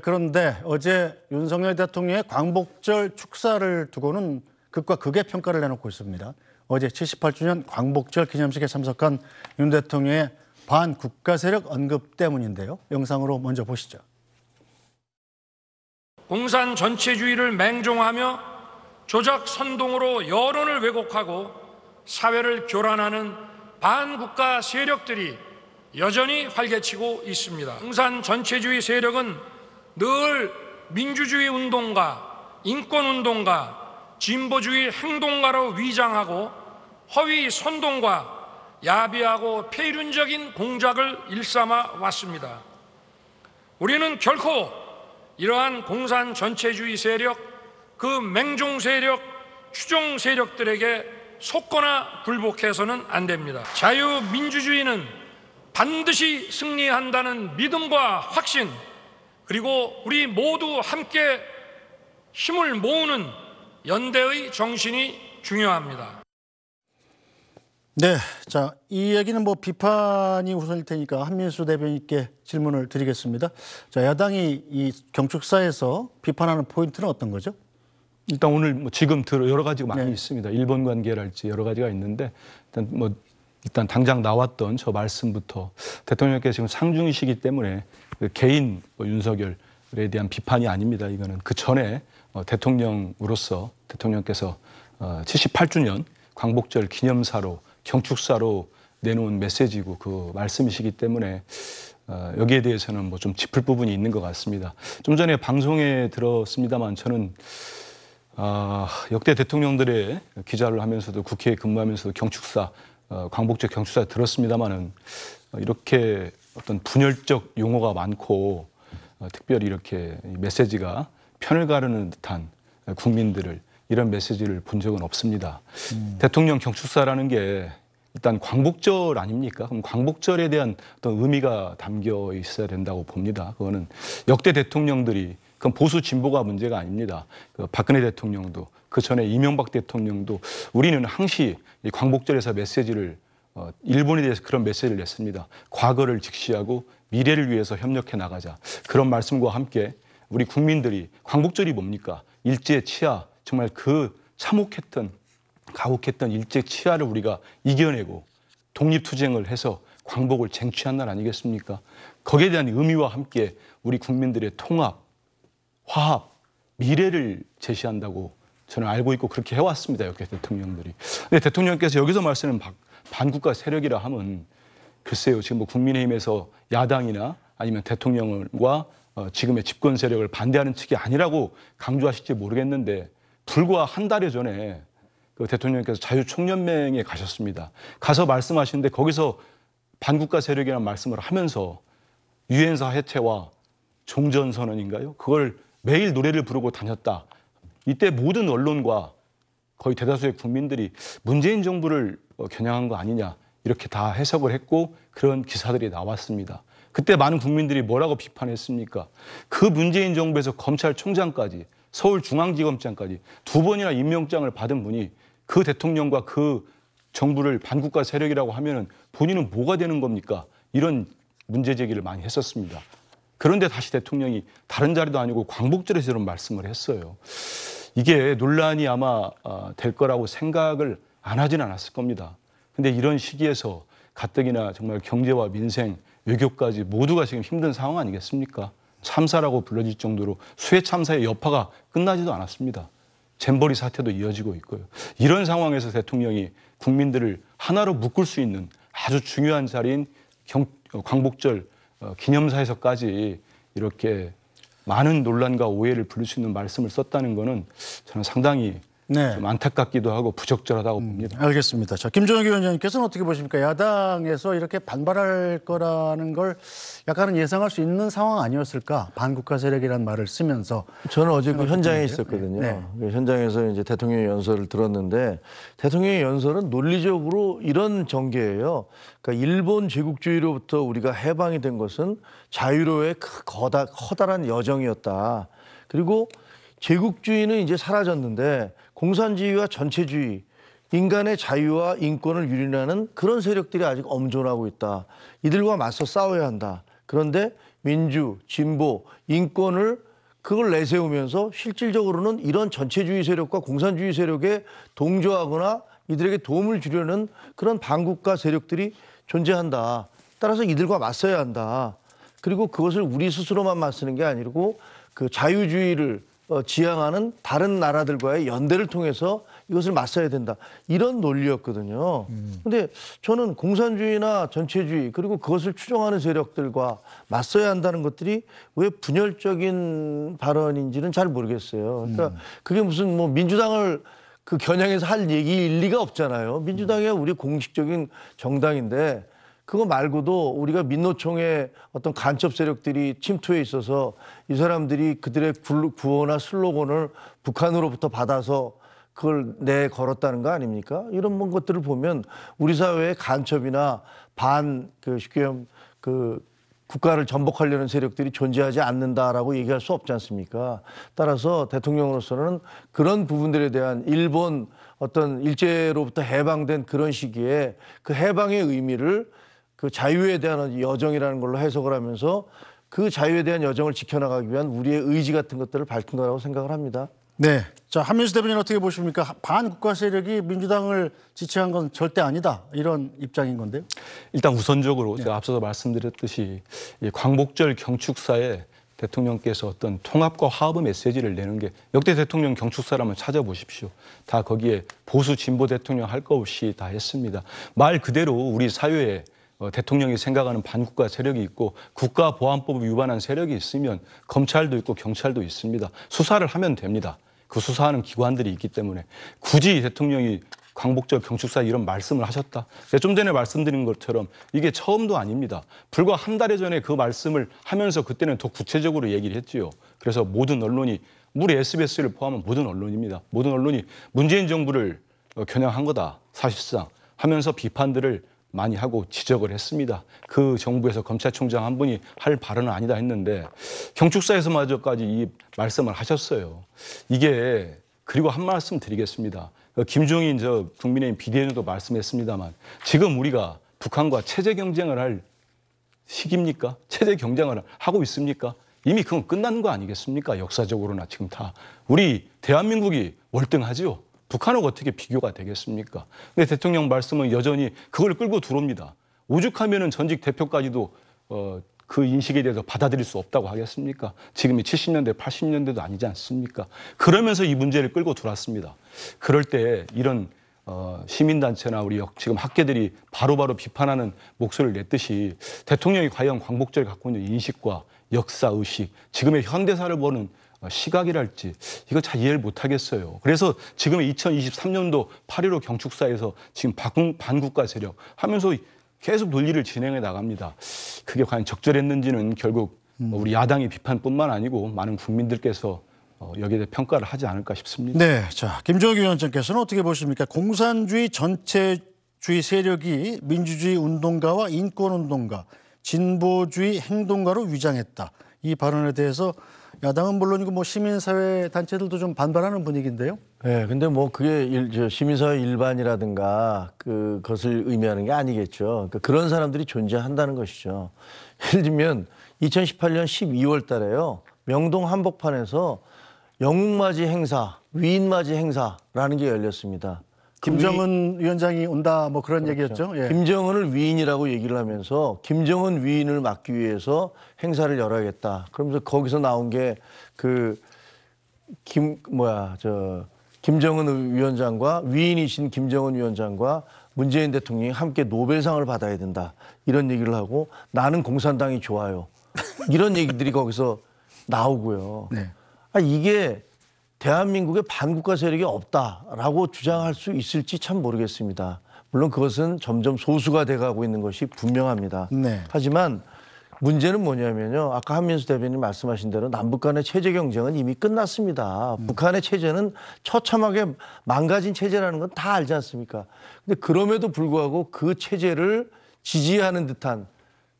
그런데 어제 윤석열 대통령의 광복절 축사를 두고는 극과 극의 평가를 내놓고 있습니다. 어제 78주년 광복절 기념식에 참석한 윤 대통령의 반국가 세력 언급 때문인데요. 영상으로 먼저 보시죠. 공산 전체주의를 맹종하며 조작 선동으로 여론을 왜곡하고 사회를 교란하는 반국가 세력들이 여전히 활개치고 있습니다. 공산 전체주의 세력은 늘 민주주의 운동가, 인권 운동가, 진보주의 행동가로 위장하고 허위 선동과 야비하고 폐륜적인 공작을 일삼아 왔습니다. 우리는 결코 이러한 공산 전체주의 세력, 그 맹종 세력, 추종 세력들에게 속거나 굴복해서는 안 됩니다. 자유민주주의는 반드시 승리한다는 믿음과 확신, 그리고 우리 모두 함께 힘을 모으는 연대의 정신이 중요합니다. 네, 자, 이 얘기는 뭐 비판이 우선일 테니까 한민수 대변인께 질문을 드리겠습니다. 자, 야당이 이 경축사에서 비판하는 포인트는 어떤 거죠? 일단 오늘 뭐 지금 들어 여러 가지가 많이 네. 있습니다. 일본 관계랄지 여러 가지가 있는데 일단 뭐 일단 당장 나왔던 저 말씀부터 대통령께서 지금 상중이시기 때문에 그 개인 뭐 윤석열에 대한 비판이 아닙니다. 이거는 그 전에 어, 대통령으로서 대통령께서 78주년 어, 광복절 기념사로 경축사로 내놓은 메시지고 그 말씀이시기 때문에 어, 여기에 대해서는 뭐 좀 짚을 부분이 있는 것 같습니다. 좀 전에 방송에 들었습니다만 저는 아, 역대 대통령들의 기자를 하면서도 국회에 근무하면서도 경축사 어, 광복절 경축사에 들었습니다만은 어, 이렇게 어떤 분열적 용어가 많고 어, 특별히 이렇게 메시지가 편을 가르는 듯한 국민들을 이런 메시지를 본 적은 없습니다. 음. 대통령 경축사라는 게 일단 광복절 아닙니까? 그럼 광복절에 대한 어떤 의미가 담겨 있어야 된다고 봅니다. 그거는 역대 대통령들이 그건 보수 진보가 문제가 아닙니다. 그 박근혜 대통령도 그 전에 이명박 대통령도 우리는 항시 광복절에서 메시지를 어, 일본에 대해서 그런 메시지를 냈습니다. 과거를 직시하고 미래를 위해서 협력해 나가자. 그런 말씀과 함께 우리 국민들이 광복절이 뭡니까? 일제 치하 정말 그 참혹했던 가혹했던 일제 치하를 우리가 이겨내고 독립투쟁을 해서 광복을 쟁취한 날 아니겠습니까? 거기에 대한 의미와 함께 우리 국민들의 통합, 화합, 미래를 제시한다고 저는 알고 있고 그렇게 해왔습니다. 이렇게 대통령들이. 근데 대통령께서 여기서 말씀하는 반국가 세력이라 함은 글쎄요. 지금 뭐 국민의힘에서 야당이나 아니면 대통령과 어, 지금의 집권 세력을 반대하는 측이 아니라고 강조하실지 모르겠는데 불과 한 달여 전에 그 대통령께서 자유총연맹에 가셨습니다. 가서 말씀하시는데 거기서 반국가 세력이라는 말씀을 하면서 유엔사 해체와 종전선언인가요? 그걸 매일 노래를 부르고 다녔다. 이때 모든 언론과 거의 대다수의 국민들이 문재인 정부를 어, 겨냥한 거 아니냐 이렇게 다 해석을 했고 그런 기사들이 나왔습니다. 그때 많은 국민들이 뭐라고 비판했습니까? 그 문재인 정부에서 검찰총장까지 서울중앙지검장까지 두 번이나 임명장을 받은 분이 그 대통령과 그 정부를 반국가 세력이라고 하면 본인은 뭐가 되는 겁니까? 이런 문제 제기를 많이 했었습니다. 그런데 다시 대통령이 다른 자리도 아니고 광복절에서 이런 말씀을 했어요. 이게 논란이 아마 어, 될 거라고 생각을 안 하진 않았을 겁니다. 근데 이런 시기에서 가뜩이나 정말 경제와 민생, 외교까지 모두가 지금 힘든 상황 아니겠습니까? 참사라고 불러질 정도로 수해 참사의 여파가 끝나지도 않았습니다. 잼버리 사태도 이어지고 있고요. 이런 상황에서 대통령이 국민들을 하나로 묶을 수 있는 아주 중요한 자리인 경, 어, 광복절 어, 기념사에서까지 이렇게 많은 논란과 오해를 부를 수 있는 말씀을 썼다는 것은 저는 상당히 네. 좀 안타깝기도 하고 부적절하다고 음, 봅니다. 알겠습니다. 자, 김종혁 위원장님께서는 어떻게 보십니까? 야당에서 이렇게 반발할 거라는 걸 약간은 예상할 수 있는 상황 아니었을까? 반국가 세력이라는 말을 쓰면서 저는 어제 그 현장에 있었거든요. 네. 네. 현장에서 이제 대통령의 연설을 들었는데 대통령의 연설은 논리적으로 이런 전개예요. 그러니까 일본 제국주의로부터 우리가 해방이 된 것은 자유로의 거다, 커다란 여정이었다. 그리고 제국주의는 이제 사라졌는데 공산주의와 전체주의, 인간의 자유와 인권을 유린하는 그런 세력들이 아직 엄존하고 있다. 이들과 맞서 싸워야 한다. 그런데 민주, 진보, 인권을 그걸 내세우면서 실질적으로는 이런 전체주의 세력과 공산주의 세력에 동조하거나 이들에게 도움을 주려는 그런 반국가 세력들이 존재한다. 따라서 이들과 맞서야 한다. 그리고 그것을 우리 스스로만 맞서는 게 아니고 그 자유주의를 어, 지향하는 다른 나라들과의 연대를 통해서 이것을 맞서야 된다. 이런 논리였거든요. 음. 근데 저는 공산주의나 전체주의 그리고 그것을 추종하는 세력들과 맞서야 한다는 것들이 왜 분열적인 발언인지는 잘 모르겠어요. 그러니까 음. 그게 무슨 뭐 민주당을 그 겨냥해서 할 얘기일 리가 없잖아요. 민주당이 우리 공식적인 정당인데 그거 말고도 우리가 민노총의 어떤 간첩 세력들이 침투해 있어서 이 사람들이 그들의 구호나 슬로건을 북한으로부터 받아서 그걸 내 걸었다는 거 아닙니까? 이런 뭔 뭐 것들을 보면 우리 사회의 간첩이나 반그 쉽게 그 국가를 전복하려는 세력들이 존재하지 않는다라고 얘기할 수 없지 않습니까? 따라서 대통령으로서는 그런 부분들에 대한 일본 어떤 일제로부터 해방된 그런 시기에 그 해방의 의미를 그 자유에 대한 여정이라는 걸로 해석을 하면서 그 자유에 대한 여정을 지켜나가기 위한 우리의 의지 같은 것들을 밝힌 거라고 생각을 합니다. 네. 자, 한민수 대변인 어떻게 보십니까? 반국가 세력이 민주당을 지칭한 건 절대 아니다. 이런 입장인 건데요. 일단 우선적으로 네. 제가 앞서서 말씀드렸듯이 광복절 경축사에 대통령께서 어떤 통합과 화합의 메시지를 내는 게 역대 대통령 경축사를 한 찾아보십시오. 다 거기에 보수 진보 대통령 할것 없이 다 했습니다. 말 그대로 우리 사회에 어, 대통령이 생각하는 반국가 세력이 있고 국가보안법을 위반한 세력이 있으면 검찰도 있고 경찰도 있습니다. 수사를 하면 됩니다. 그 수사하는 기관들이 있기 때문에 굳이 대통령이 광복절 경축사 이런 말씀을 하셨다. 좀 전에 말씀드린 것처럼 이게 처음도 아닙니다. 불과 한달에 전에 그 말씀을 하면서 그때는 더 구체적으로 얘기를 했지요. 그래서 모든 언론이 무리 SBS를 포함한 모든 언론입니다. 모든 언론이 문재인 정부를 어, 겨냥한 거다. 사실상 하면서 비판들을 많이 하고 지적을 했습니다. 그 정부에서 검찰총장 한 분이 할 발언은 아니다 했는데 경축사에서마저까지 이 말씀을 하셨어요. 이게 그리고 한 말씀 드리겠습니다. 그 김종인 저 국민의힘 비대위원도 말씀했습니다만 지금 우리가 북한과 체제 경쟁을 할 시기입니까? 체제 경쟁을 하고 있습니까? 이미 그건 끝난 거 아니겠습니까? 역사적으로나 지금 다 우리 대한민국이 월등하지요. 북한하고 어떻게 비교가 되겠습니까? 근데 대통령 말씀은 여전히 그걸 끌고 들어옵니다. 오죽하면은 전직 대표까지도 어, 그 인식에 대해서 받아들일 수 없다고 하겠습니까? 지금이 70년대, 80년대도 아니지 않습니까? 그러면서 이 문제를 끌고 들어왔습니다. 그럴 때 이런 어, 시민단체나 우리 지금 학계들이 바로바로 바로 비판하는 목소리를 냈듯이 대통령이 과연 광복절 갖고 있는 인식과 역사 의식, 지금의 현대사를 보는 어, 시각이랄지 이거 잘 이해를 못하겠어요. 그래서 지금 2023년도 8일5 경축사에서 지금 반국가 세력 하면서 계속 논리를 진행해 나갑니다. 그게 과연 적절했는지는 결국 음. 우리 야당의 비판뿐만 아니고 많은 국민들께서 어, 여기에 대해 평가를 하지 않을까 싶습니다. 네, 자 김정일 위원장께서는 어떻게 보십니까? 공산주의 전체주의 세력이 민주주의 운동가와 인권운동가, 진보주의 행동가로 위장했다. 이 발언에 대해서 야당은 물론이고 뭐 시민사회 단체들도 좀 반발하는 분위기인데요. 네, 근데 뭐 그게 일, 저 시민사회 일반이라든가 그, 것을 의미하는 게 아니겠죠. 그러니까 그런 사람들이 존재한다는 것이죠. 예를 들면 2018년 12월 달에요. 명동 한복판에서 영웅맞이 행사, 위인맞이 행사라는 게 열렸습니다. 김정은 그 위... 위원장이 온다 뭐 그런 그렇죠. 얘기였죠. 예. 김정은을 위인이라고 얘기를 하면서 김정은 위인을 막기 위해서 행사를 열어야겠다. 그러면서 거기서 나온 게 그 김 뭐야 저 김정은 위원장과 위인이신 김정은 위원장과 문재인 대통령이 함께 노벨상을 받아야 된다 이런 얘기를 하고 나는 공산당이 좋아요 이런 얘기들이 거기서 나오고요. 네. 아 이게 대한민국의 반국가 세력이 없다라고 주장할 수 있을지 참 모르겠습니다. 물론 그것은 점점 소수가 돼가고 있는 것이 분명합니다. 네. 하지만 문제는 뭐냐면요. 아까 한민수 대변인 말씀하신 대로 남북 간의 체제 경쟁은 이미 끝났습니다. 음. 북한의 체제는 처참하게 망가진 체제라는 건 다 알지 않습니까? 근데 그럼에도 불구하고 그 체제를 지지하는 듯한,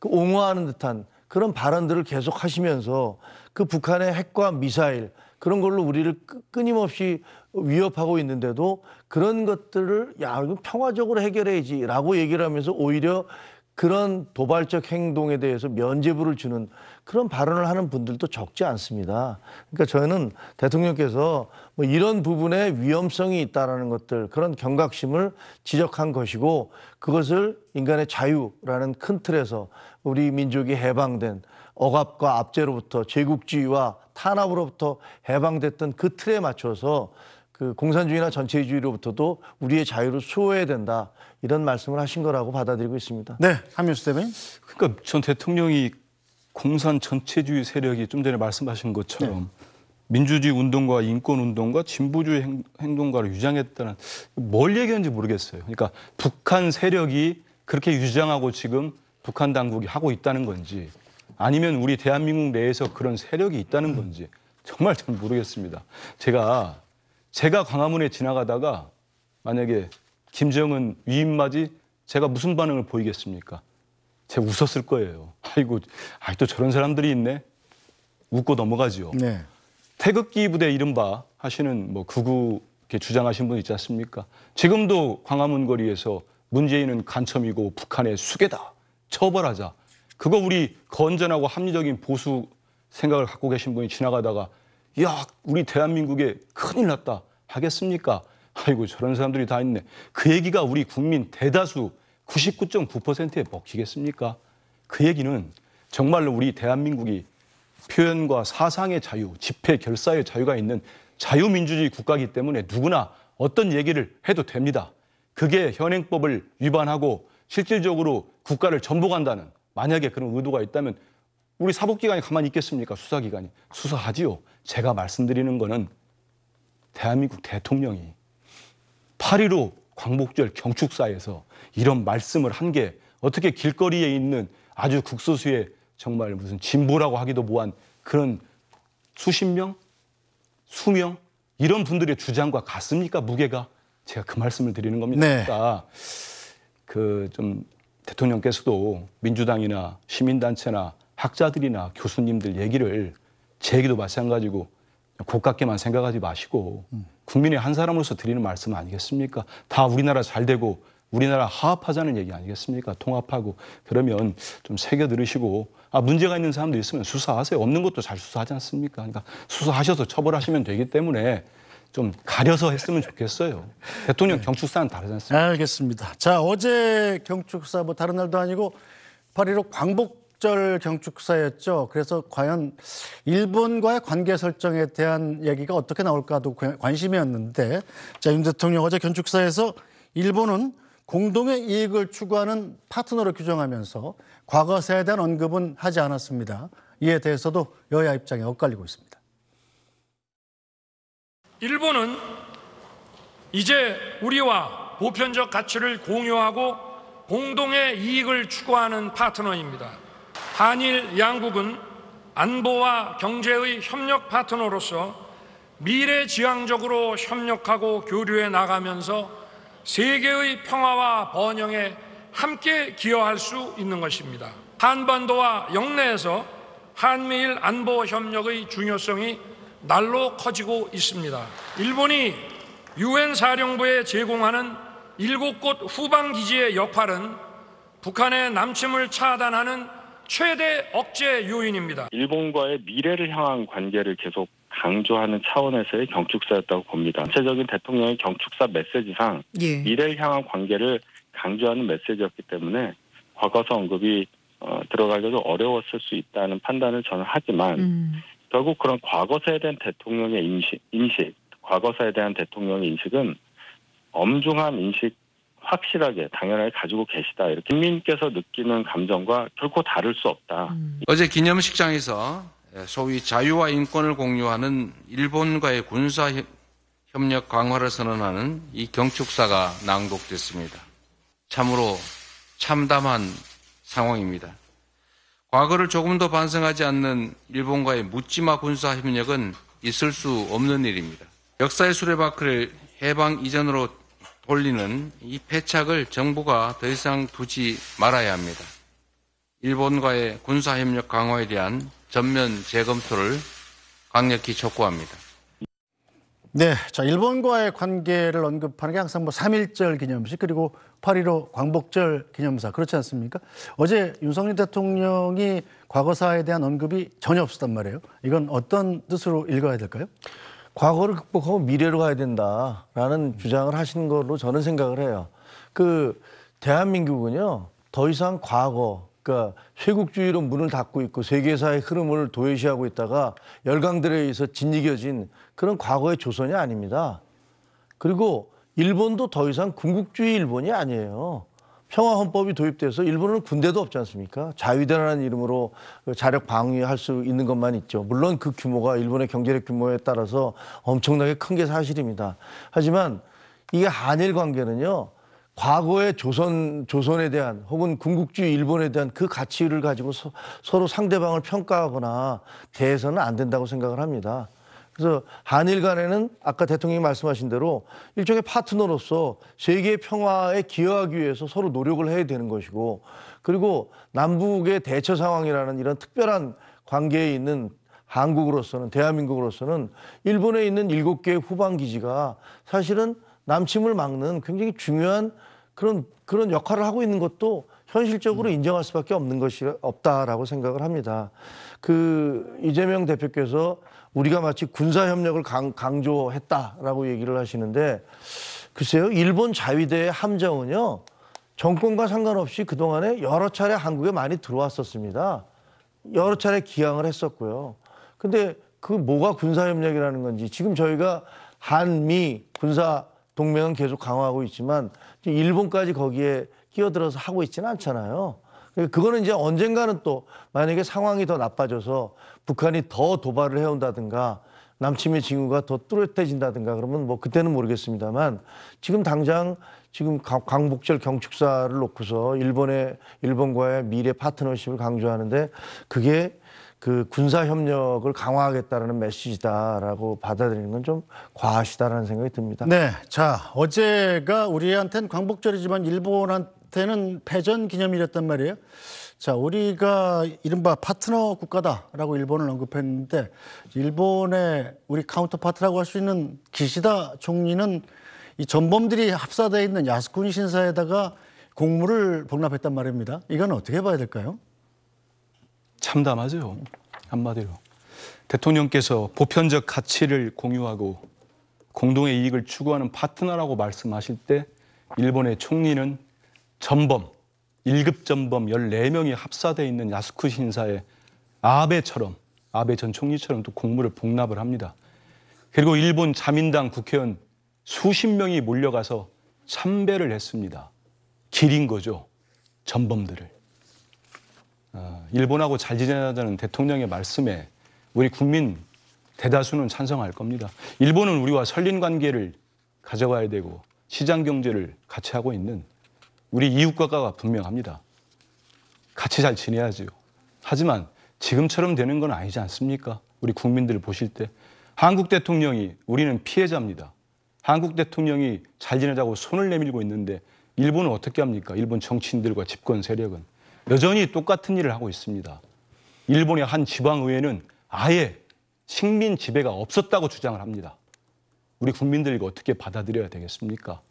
그 옹호하는 듯한 그런 발언들을 계속 하시면서 그 북한의 핵과 미사일, 그런 걸로 우리를 끊임없이 위협하고 있는데도 그런 것들을 야, 이거 평화적으로 해결해야지라고 얘기를 하면서 오히려 그런 도발적 행동에 대해서 면죄부를 주는 그런 발언을 하는 분들도 적지 않습니다. 그러니까 저는 희 대통령께서 뭐 이런 부분에 위험성이 있다라는 것들 그런 경각심을 지적한 것이고 그것을 인간의 자유라는 큰 틀에서 우리 민족이 해방된 억압과 압제로부터 제국주의와 탄압으로부터 해방됐던 그 틀에 맞춰서 그 공산주의나 전체주의로부터도 우리의 자유를 수호해야 된다 이런 말씀을 하신 거라고 받아들이고 있습니다. 네, 한민수 대변인. 그러니까 전 대통령이 공산 전체주의 세력이 좀 전에 말씀하신 것처럼 네. 민주주의 운동과 인권 운동과 진보주의 행동가를 유장했다는 뭘 얘기하는지 모르겠어요. 그러니까 북한 세력이 그렇게 유장하고 지금 북한 당국이 하고 있다는 건지 아니면 우리 대한민국 내에서 그런 세력이 있다는 건지 정말 잘 모르겠습니다. 제가 제가 광화문에 지나가다가 만약에 김정은 위임맞이 제가 무슨 반응을 보이겠습니까? 제가 웃었을 거예요. 아이고, 아또 이 저런 사람들이 있네. 웃고 넘어가지요. 네. 태극기 부대 이른바 하시는 뭐 극우 주장하신 분 있지 않습니까? 지금도 광화문 거리에서 문재인은 간첩이고 북한의 수괴다. 처벌하자. 그거 우리 건전하고 합리적인 보수 생각을 갖고 계신 분이 지나가다가 야, 우리 대한민국에 큰일 났다. 하겠습니까? 아이고, 저런 사람들이 다 있네. 그 얘기가 우리 국민 대다수 99.9%에 먹히겠습니까? 그 얘기는 정말로 우리 대한민국이 표현과 사상의 자유, 집회 결사의 자유가 있는 자유민주주의 국가이기 때문에 누구나 어떤 얘기를 해도 됩니다. 그게 현행법을 위반하고 실질적으로 국가를 전복한다는 만약에 그런 의도가 있다면 우리 사법기관이 가만히 있겠습니까? 수사기관이 수사하지요. 제가 말씀드리는 거는 대한민국 대통령이 8.15 광복절 경축사에서 이런 말씀을 한 게 어떻게 길거리에 있는 아주 국소수의 정말 무슨 진보라고 하기도 뭐한 그런 수십 명, 수명 이런 분들의 주장과 같습니까 무게가 제가 그 말씀을 드리는 겁니다. 네. 그러니까 그좀 대통령께서도 민주당이나 시민단체나 학자들이나 교수님들 얘기를 제 얘기도 마찬가지고 고깝게만 생각하지 마시고 음. 국민의 한 사람으로서 드리는 말씀 아니겠습니까? 다 우리나라 잘 되고 우리나라 화합하자는 얘기 아니겠습니까? 통합하고 그러면 좀 새겨 들으시고 아 문제가 있는 사람도 있으면 수사하세요. 없는 것도 잘 수사하지 않습니까? 그러니까 수사하셔서 처벌하시면 되기 때문에 좀 가려서 했으면 좋겠어요. 대통령 네. 경축사는 다르지 않습니까? 알겠습니다. 자 어제 경축사 뭐 다른 날도 아니고 8.15 광복 적절 경축사였죠. 그래서 과연 일본과의 관계 설정에 대한 얘기가 어떻게 나올까도 관심이었는데 자, 윤 대통령 어제 경축사에서 일본은 공동의 이익을 추구하는 파트너로 규정하면서 과거사에 대한 언급은 하지 않았습니다. 이에 대해서도 여야 입장이 엇갈리고 있습니다. 일본은 이제 우리와 보편적 가치를 공유하고 공동의 이익을 추구하는 파트너입니다. 한일 양국은 안보와 경제의 협력 파트너로서 미래지향적으로 협력하고 교류해 나가면서 세계의 평화와 번영에 함께 기여할 수 있는 것입니다. 한반도와 영내에서 한미일 안보 협력의 중요성이 날로 커지고 있습니다. 일본이 유엔 사령부에 제공하는 일곱 곳 후방 기지의 역할은 북한의 남침을 차단하는 최대 억제 요인입니다. 일본과의 미래를 향한 관계를 계속 강조하는 차원에서의 경축사였다고 봅니다. 전체적인 대통령의 경축사 메시지상 예. 미래를 향한 관계를 강조하는 메시지였기 때문에 과거사 언급이 어, 들어가기도 어려웠을 수 있다는 판단을 저는 하지만 음. 결국 그런 과거사에 대한 대통령의 인식, 인식, 과거사에 대한 대통령의 인식은 엄중한 인식 확실하게 당연하게 가지고 계시다. 이렇게 국민께서 느끼는 감정과 결코 다를 수 없다. 음. 어제 기념식장에서 예, 소위 자유와 인권을 공유하는 일본과의 군사 협력 강화를 선언하는 이 경축사가 낭독됐습니다. 참으로 참담한 상황입니다. 과거를 조금 더 반성하지 않는 일본과의 묻지마 군사 협력은 있을 수 없는 일입니다. 역사의 수레바퀴를 해방 이전으로 돌리는 이 패착을 정부가 더 이상 두지 말아야 합니다. 일본과의 군사협력 강화에 대한 전면 재검토를 강력히 촉구합니다. 네, 자 일본과의 관계를 언급하는 게 항상 뭐 3.1절 기념식 그리고 8.15 광복절 기념사 그렇지 않습니까? 어제 윤석열 대통령이 과거사에 대한 언급이 전혀 없었단 말이에요. 이건 어떤 뜻으로 읽어야 될까요? 과거를 극복하고 미래로 가야 된다라는 주장을 하시는 걸로 저는 생각을 해요. 그 대한민국은요 더 이상 과거 그러니까 쇄국주의로 문을 닫고 있고 세계사의 흐름을 도외시하고 있다가 열강들에 의해서 짓이겨진 그런 과거의 조선이 아닙니다. 그리고 일본도 더 이상 군국주의 일본이 아니에요. 평화헌법이 도입돼서 일본은 군대도 없지 않습니까? 자위대라는 이름으로 그 자력 방위할 수 있는 것만 있죠. 물론 그 규모가 일본의 경제력 규모에 따라서 엄청나게 큰 게 사실입니다. 하지만 이게 한일 관계는요. 과거의 조선 조선에 대한 혹은 군국주의 일본에 대한 그 가치를 가지고 서, 서로 상대방을 평가하거나 대해서는 안 된다고 생각을 합니다. 그래서 한일 간에는 아까 대통령이 말씀하신 대로 일종의 파트너로서 세계 평화에 기여하기 위해서 서로 노력을 해야 되는 것이고 그리고 남북의 대처 상황이라는 이런 특별한 관계에 있는 한국으로서는 대한민국으로서는 일본에 있는 일곱 개의 후방 기지가 사실은 남침을 막는 굉장히 중요한 그런 그런 역할을 하고 있는 것도 현실적으로 음. 인정할 수밖에 없는 것이 없다라고 생각을 합니다. 그 이재명 대표께서 우리가 마치 군사 협력을 강조했다라고 얘기를 하시는데 글쎄요 일본 자위대의 함정은요 정권과 상관없이 그동안에 여러 차례 한국에 많이 들어왔었습니다. 여러 차례 기항을 했었고요. 근데 그 뭐가 군사협력이라는 건지 지금 저희가 한미 군사 동맹은 계속 강화하고 있지만 일본까지 거기에 끼어들어서 하고 있지는 않잖아요. 그러니까 그거는 이제 언젠가는 또 만약에 상황이 더 나빠져서 북한이 더 도발을 해온다든가 남침의 징후가 더 뚜렷해진다든가 그러면 뭐 그때는 모르겠습니다만 지금 당장 지금 광복절 경축사를 놓고서 일본의 일본과의 미래 파트너십을 강조하는데 그게 그 군사 협력을 강화하겠다라는 메시지다라고 받아들이는 건 좀 과하시다라는 생각이 듭니다. 네, 자 어제가 우리한테는 광복절이지만 일본한테는 패전 기념일이었단 말이에요. 자, 우리가 이른바 파트너 국가다라고 일본을 언급했는데 일본의 우리 카운터파트라고 할 수 있는 기시다 총리는 이 전범들이 합사되어 있는 야스쿠니 신사에다가 공물을 복납했단 말입니다. 이건 어떻게 봐야 될까요? 참담하죠. 한마디로. 대통령께서 보편적 가치를 공유하고 공동의 이익을 추구하는 파트너라고 말씀하실 때 일본의 총리는 전범, 1급 전범 14명이 합사되어 있는 야스쿠 신사에 아베처럼 아베 전 총리처럼 또 공무를 복납을 합니다. 그리고 일본 자민당 국회의원 수십 명이 몰려가서 참배를 했습니다. 길인 거죠. 전범들을. 아, 일본하고 잘 지내자는 대통령의 말씀에 우리 국민 대다수는 찬성할 겁니다. 일본은 우리와 설린 관계를 가져가야 되고 시장 경제를 같이 하고 있는 우리 이웃과가 분명합니다. 같이 잘 지내야지요. 하지만 지금처럼 되는 건 아니지 않습니까? 우리 국민들 보실 때 한국 대통령이 우리는 피해자입니다. 한국 대통령이 잘 지내자고 손을 내밀고 있는데 일본은 어떻게 합니까? 일본 정치인들과 집권 세력은 여전히 똑같은 일을 하고 있습니다. 일본의 한 지방의회는 아예 식민 지배가 없었다고 주장을 합니다. 우리 국민들이 어떻게 받아들여야 되겠습니까?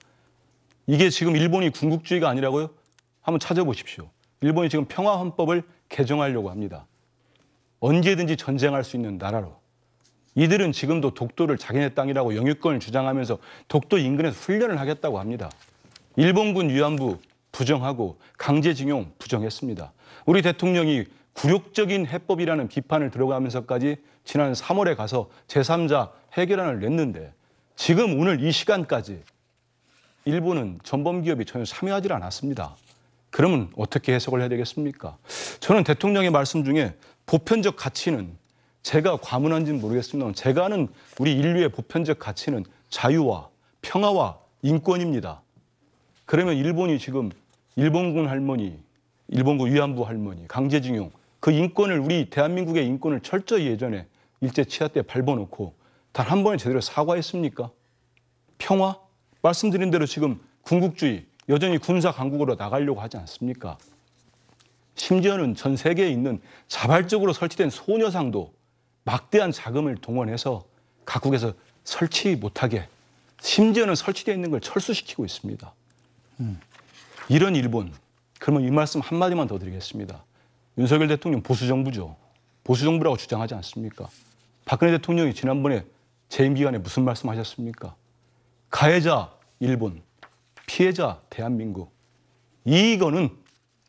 이게 지금 일본이 군국주의가 아니라고요? 한번 찾아보십시오. 일본이 지금 평화헌법을 개정하려고 합니다. 언제든지 전쟁할 수 있는 나라로. 이들은 지금도 독도를 자기네 땅이라고 영유권을 주장하면서 독도 인근에서 훈련을 하겠다고 합니다. 일본군 위안부 부정하고 강제징용 부정했습니다. 우리 대통령이 굴욕적인 해법이라는 비판을 들어가면서까지 지난 3월에 가서 제3자 해결안을 냈는데 지금 오늘 이 시간까지 일본은 전범 기업이 전혀 참여하지 않았습니다. 그러면 어떻게 해석을 해야 되겠습니까? 저는 대통령의 말씀 중에 보편적 가치는 제가 과문한지는 모르겠습니다만 제가 아는 우리 인류의 보편적 가치는 자유와 평화와 인권입니다. 그러면 일본이 지금 일본군 할머니, 일본군 위안부 할머니, 강제징용 그 인권을 우리 대한민국의 인권을 철저히 예전에 일제 치하 때 밟아놓고 단 한 번에 제대로 사과했습니까? 평화? 말씀드린 대로 지금 군국주의, 여전히 군사 강국으로 나가려고 하지 않습니까? 심지어는 전 세계에 있는 자발적으로 설치된 소녀상도 막대한 자금을 동원해서 각국에서 설치 못하게 심지어는 설치되어 있는 걸 철수시키고 있습니다. 음. 이런 일본, 그러면 이 말씀 한마디만 더 드리겠습니다. 윤석열 대통령 보수정부죠. 보수정부라고 주장하지 않습니까? 박근혜 대통령이 지난번에 재임기간에 무슨 말씀 하셨습니까? 가해자 일본, 피해자 대한민국. 이거는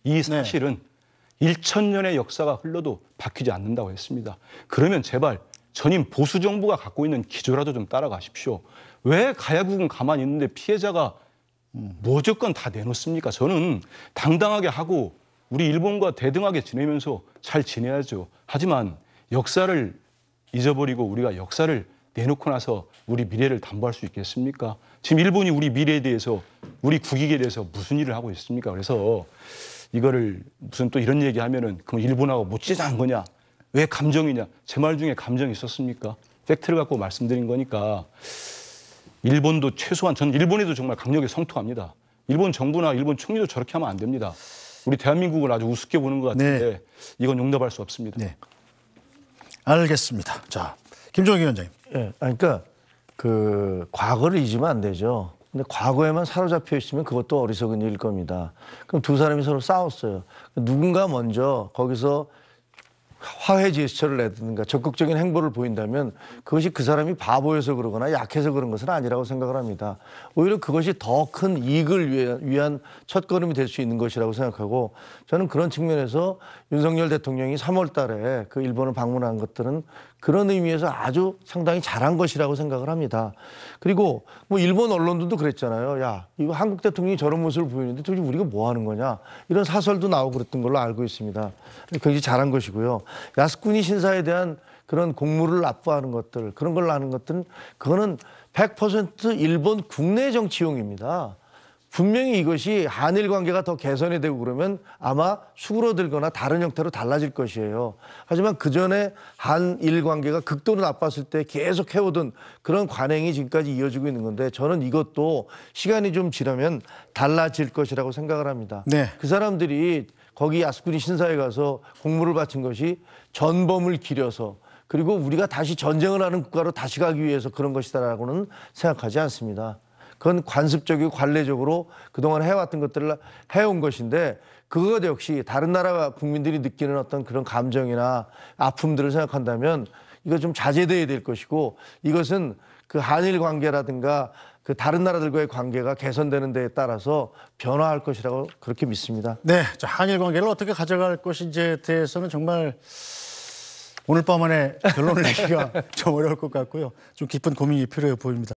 이 네. 사실은 네. 1000년의 역사가 흘러도 바뀌지 않는다고 했습니다. 그러면 제발 전임 보수 정부가 갖고 있는 기조라도 좀 따라가십시오. 왜 가야국은 가만히 있는데 피해자가 무조건 다 내놓습니까? 저는 당당하게 하고 우리 일본과 대등하게 지내면서 잘 지내야죠. 하지만 역사를 잊어버리고 우리가 역사를 내놓고 나서 우리 미래를 담보할 수 있겠습니까? 지금 일본이 우리 미래에 대해서 우리 국익에 대해서 무슨 일을 하고 있습니까? 그래서 이거를 무슨 또 이런 얘기하면은 그럼 일본하고 못지않은 뭐 거냐? 왜 감정이냐? 제 말 중에 감정이 있었습니까? 팩트를 갖고 말씀드린 거니까 일본도 최소한 전 일본에도 정말 강력히 성토합니다. 일본 정부나 일본 총리도 저렇게 하면 안 됩니다. 우리 대한민국을 아주 우습게 보는 것 같은데 네. 이건 용납할 수 없습니다. 네. 알겠습니다. 자, 김종욱 위원장님. 예, 그러니까 그 과거를 잊으면 안 되죠. 근데 과거에만 사로잡혀 있으면 그것도 어리석은 일일 겁니다. 그럼 두 사람이 서로 싸웠어요. 누군가 먼저 거기서 화해 제스처를 내든가 적극적인 행보를 보인다면 그것이 그 사람이 바보여서 그러거나 약해서 그런 것은 아니라고 생각을 합니다. 오히려 그것이 더 큰 이익을 위한 첫걸음이 될 수 있는 것이라고 생각하고 저는 그런 측면에서 윤석열 대통령이 3월 달에 그 일본을 방문한 것들은 그런 의미에서 아주 상당히 잘한 것이라고 생각을 합니다. 그리고 뭐 일본 언론들도 그랬잖아요. 야, 이거 한국 대통령이 저런 모습을 보이는데 도대체 우리가 뭐 하는 거냐. 이런 사설도 나오고 그랬던 걸로 알고 있습니다. 굉장히 잘한 것이고요. 야스쿠니 신사에 대한 그런 공물을 납부하는 것들, 그런 걸아는 것들은 그거는 100% 일본 국내 정치용입니다. 분명히 이것이 한일 관계가 더 개선이 되고 그러면 아마 수그러들거나 다른 형태로 달라질 것이에요. 하지만 그 전에 한일 관계가 극도로 나빴을 때 계속 해오던 그런 관행이 지금까지 이어지고 있는 건데 저는 이것도 시간이 좀 지나면 달라질 것이라고 생각을 합니다. 네. 그 사람들이 거기 아스쿠니 신사에 가서 공물을 바친 것이 전범을 기려서 그리고 우리가 다시 전쟁을 하는 국가로 다시 가기 위해서 그런 것이다라고는 생각하지 않습니다. 그건 관습적이고 관례적으로 그동안 해왔던 것들을 해온 것인데 그것 역시 다른 나라 가 국민들이 느끼는 어떤 그런 감정이나 아픔들을 생각한다면 이거 좀자제되어야될 것이고 이것은 그 한일 관계라든가 그 다른 나라들과의 관계가 개선되는 데에 따라서 변화할 것이라고 그렇게 믿습니다. 네, 한일 관계를 어떻게 가져갈 것인지에 대해서는 정말 오늘 밤 안에 결론을 내기가 좀 어려울 것 같고요. 좀 깊은 고민이 필요해 보입니다.